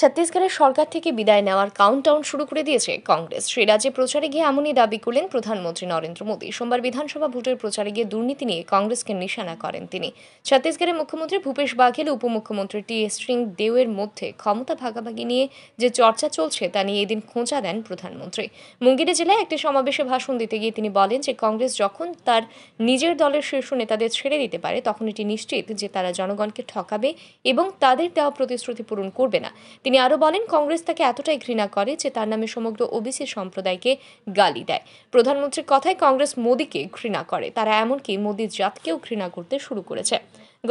ছত্তিশগড়ের সরকার থেকে বিদায় নেওয়ার কাউন্টাউন শুরু করে দিয়েছে কংগ্রেস সেই রাজ্যে প্রচারে গিয়ে এমনই দাবি করলেন প্রধানমন্ত্রী নরেন্দ্র মোদী সোমবার বিধানসভা ভোটের প্রচারে গিয়ে দুর্নীতি নিয়ে কংগ্রেসকে নিশানা করেন তিনি ছত্তিশগড়ের মুখ্যমন্ত্রী ভূপেশ বাঘেল উপমুখ্যমন্ত্রী টি এস সিং দেওয়ের মধ্যে ক্ষমতা ভাগাভাগি নিয়ে যে চর্চা চলছে তা নিয়ে এদিন খোঁচা দেন প্রধানমন্ত্রী মুঙ্গের জেলায় একটি সমাবেশে ভাষণ দিতে গিয়ে তিনি বলেন যে কংগ্রেস যখন তার নিজের দলের শীর্ষ নেতাদের ছেড়ে দিতে পারে তখন এটি নিশ্চিত যে তারা জনগণকে ঠকাবে এবং তাদের দেওয়া প্রতিশ্রুতি পূরণ করবে না তিনি আরও বলেন কংগ্রেস তাকে এতটাই ঘৃণা করে যে তার নামে সমগ্র ওবিসি সম্প্রদায়কে গালি দেয় প্রধানমন্ত্রীর কথায় কংগ্রেস মোদীকে ঘৃণা করে তারা এমনকি মোদীর জাতকেও ঘৃণা করতে শুরু করেছে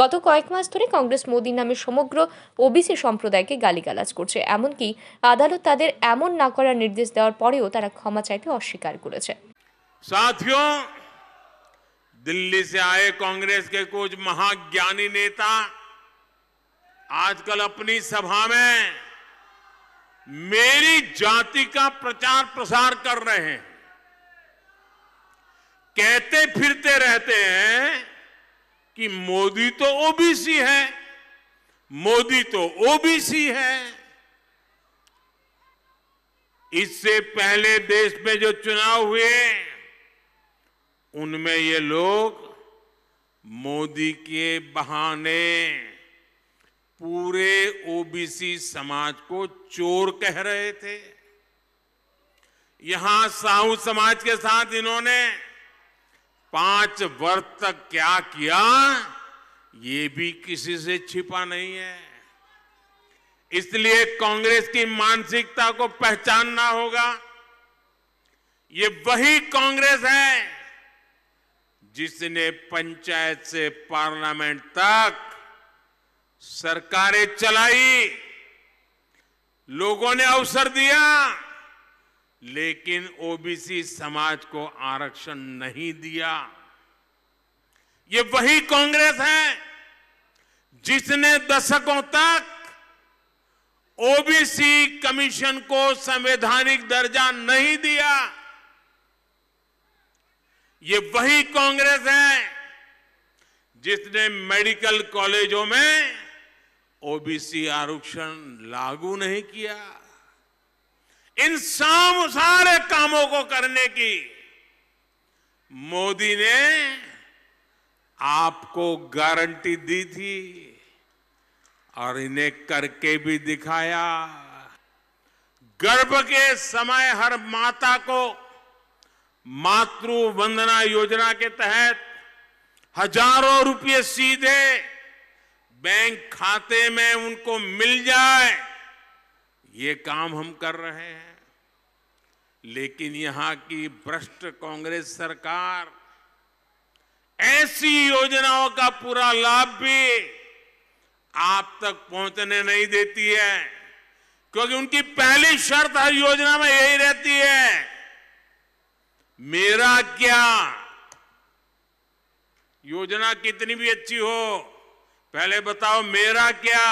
গত কয়েক মাস ধরে কংগ্রেস মোদীর নামে সমগ্র ওবিসি সম্প্রদায়কে গালিগালাজ করছে এমনকি আদালত তাদের এমন না করার নির্দেশ দেওয়ার পরেও তারা ক্ষমা চাইতে অস্বীকার করেছে সাথিयों दिल्ली से आए कांग्रेस के कुछ महाज्ञानी नेता आजकल अपनी सभा में मेरी जाति का प्रचार प्रसार कर रहे हैं कहते फिरते रहते हैं कि मोदी तो ओबीसी है मोदी तो ओबीसी है इससे पहले देश में जो चुनाव हुए उनमें ये लोग मोदी के बहाने पूरे ओबीसी समाज को चोर कह रहे थे यहां साहू समाज के साथ इन्होंने पांच वर्ष तक क्या किया ये भी किसी से छिपा नहीं है इसलिए कांग्रेस की मानसिकता को पहचानना होगा ये वही कांग्रेस है जिसने पंचायत से पार्लियामेंट तक सरकारें चलाई लोगों ने अवसर दिया लेकिन ओबीसी समाज को आरक्षण नहीं दिया ये वही कांग्रेस है जिसने दशकों तक ओबीसी कमीशन को संवैधानिक दर्जा नहीं दिया ये वही कांग्रेस है जिसने मेडिकल कॉलेजों में ओबीसी आरक्षण लागू नहीं किया इन सारे कामों को करने की मोदी ने आपको गारंटी दी थी और इन्हें करके भी दिखाया गर्भ के समय हर माता को मातृ वंदना योजना के तहत हजारों रुपये सीधे बैंक खाते में उनको मिल जाए ये काम हम कर रहे हैं लेकिन यहां की भ्रष्ट कांग्रेस सरकार ऐसी योजनाओं का पूरा लाभ भी आप तक पहुंचने नहीं देती है क्योंकि उनकी पहली शर्त हर योजना में यही रहती है मेरा क्या योजना कितनी भी अच्छी हो पहले बताओ मेरा क्या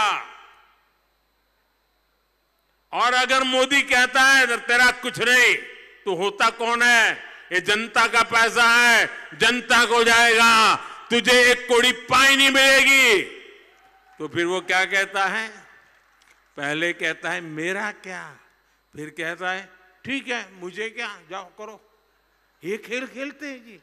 और अगर मोदी कहता है तेरा कुछ नहीं तो होता कौन है ये जनता का पैसा है जनता को जाएगा तुझे एक कोड़ी पाई नहीं मिलेगी तो फिर वो क्या कहता है पहले कहता है मेरा क्या फिर कहता है ठीक है मुझे क्या जाओ करो ये खेल खेलते हैं जी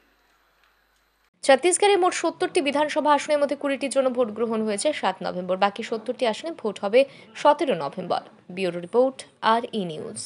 ছত্তিশগড়ে মোট সত্তরটি বিধানসভা আসনের মধ্যে কুড়িটির জন্য ভোট গ্রহণ হয়েছে সাত নভেম্বর বাকি সত্তরটি আসনে ভোট হবে সতেরো নভেম্বর ব্যুরো রিপোর্ট আর ই নিউজ